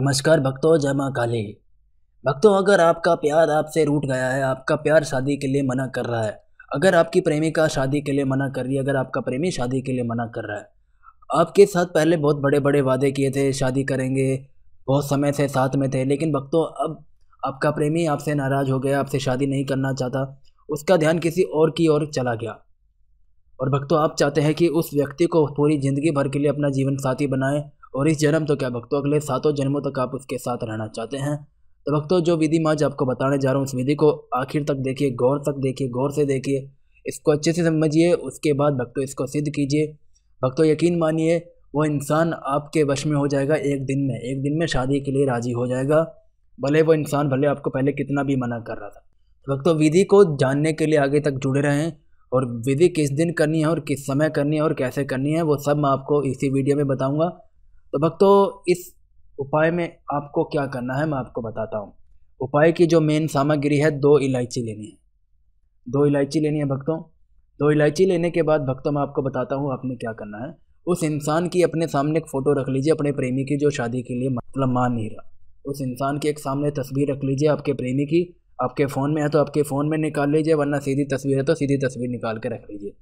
नमस्कार भक्तों जय माँ काली भक्तों अगर आपका प्यार आपसे रूट गया है आपका प्यार शादी के लिए मना कर रहा है अगर आपकी प्रेमिका शादी के लिए मना कर रही है अगर आपका प्रेमी शादी के लिए मना कर रहा है आपके साथ पहले बहुत बड़े बड़े वादे किए थे शादी करेंगे बहुत समय से साथ में थे लेकिन भक्तों अब आपका प्रेमी आपसे नाराज़ हो गया आपसे शादी नहीं करना चाहता उसका ध्यान किसी और की ओर चला गया और भक्तों आप चाहते हैं कि उस व्यक्ति को पूरी ज़िंदगी भर के लिए अपना जीवन साथी बनाएं और इस जन्म तो क्या भक्तों अगले सातों जन्मों तक आप उसके साथ रहना चाहते हैं तो भक्तों जो विधि मैं आज आपको बताने जा रहा हूँ उस विधि को आखिर तक देखिए गौर तक देखिए गौर से देखिए इसको अच्छे से समझिए उसके बाद भक्तों इसको सिद्ध कीजिए भक्तों यकीन मानिए वो इंसान आपके वश में हो जाएगा एक दिन में एक दिन में शादी के लिए राज़ी हो जाएगा भले वो इंसान भले आपको पहले कितना भी मना कर रहा था तो भक्तों विधि को जानने के लिए आगे तक जुड़े रहें और विधि किस दिन करनी है और किस समय करनी है और कैसे करनी है वो सब मैं आपको इसी वीडियो में बताऊँगा तो भक्तों इस उपाय में आपको क्या करना है मैं आपको बताता हूँ उपाय की जो मेन सामग्री है दो इलायची लेनी है दो इलायची लेनी है भक्तों दो इलायची लेने के बाद भक्तों मैं आपको बताता हूँ आपने क्या करना है उस इंसान की अपने सामने एक फ़ोटो रख लीजिए अपने प्रेमी की जो शादी के लिए मतलब मान नहीं रहा उस इंसान की एक सामने तस्वीर रख लीजिए आपके प्रेमी की आपके फ़ोन में है तो आपके फ़ोन में निकाल लीजिए वरना सीधी तस्वीर है तो सीधी तस्वीर निकाल के रख लीजिए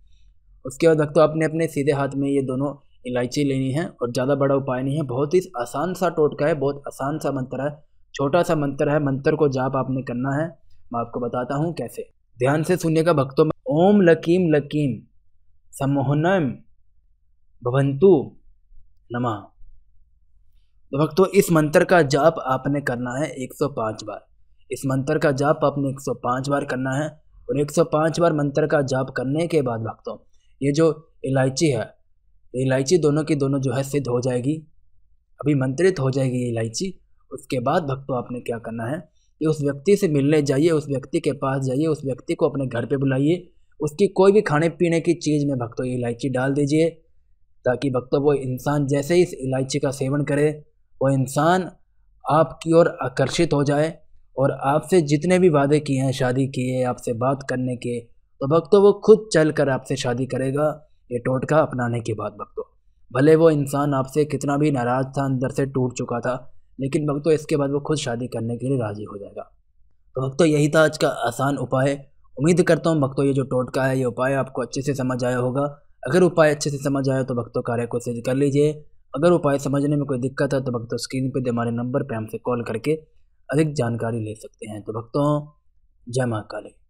उसके बाद भक्तों आपने अपने सीधे हाथ में ये दोनों इलायची लेनी है और ज़्यादा बड़ा उपाय नहीं है बहुत ही आसान सा टोटका है बहुत आसान सा मंत्र है छोटा सा मंत्र है मंत्र को जाप आपने करना है मैं आपको बताता हूँ कैसे ध्यान से सुनिएगा भक्तों में ओम लकीम लकीम सम्मोहनम भवंतु नमः तो भक्तों इस मंत्र का जाप आपने करना है 105 बार इस मंत्र का जाप आपने 105 बार करना है और 105 बार मंत्र का जाप करने के बाद भक्तों ये जो इलायची है तो इलायची दोनों की दोनों जो है सिद्ध हो जाएगी अभी मंत्रित हो जाएगी ये इलायची उसके बाद भक्तों आपने क्या करना है कि उस व्यक्ति से मिलने जाइए उस व्यक्ति के पास जाइए उस व्यक्ति को अपने घर पे बुलाइए उसकी कोई भी खाने पीने की चीज़ में भक्तों इलायची डाल दीजिए ताकि भक्तों वो इंसान जैसे ही इस इलायची का सेवन करे वो इंसान आपकी ओर आकर्षित हो जाए और आपसे जितने भी वादे किए हैं शादी किए आपसे बात करने के तो भक्तों वो खुद चल कर आपसे शादी करेगा ये टोटका अपनाने के बाद भक्तों भले वो इंसान आपसे कितना भी नाराज़ था अंदर से टूट चुका था लेकिन भक्तों इसके बाद वो खुद शादी करने के लिए राज़ी हो जाएगा तो भक्तों यही था आज का आसान उपाय उम्मीद करता हूँ भक्तों ये जो टोटका है ये उपाय आपको अच्छे से समझ आया होगा अगर उपाय अच्छे से समझ आया तो भक्तों कार्य को सिद्ध कर लीजिए अगर उपाय समझने में कोई दिक्कत है तो भक्तों स्क्रीन पर हमारे नंबर पर हमसे कॉल करके अधिक जानकारी ले सकते हैं तो भक्तों जय महाकाली